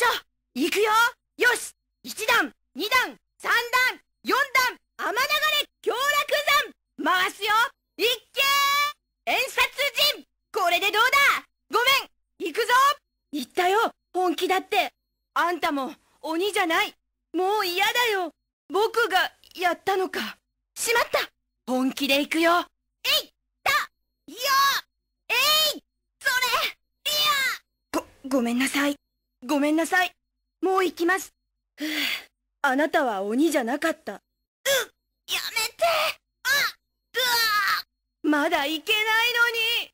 しょ行くよよし1段2段3段4段天流れ強楽山回すよ一景演殺人これでどうだごめん行くぞ言ったよ本気だってあんたも鬼じゃないもう嫌だよ僕がやったのかしまった本気で行くよえいたよえいそれいやごごめんなさいごめんなさい。もう行きます。あなたは鬼じゃなかった。うっ、やめてあうわまだ行けないのに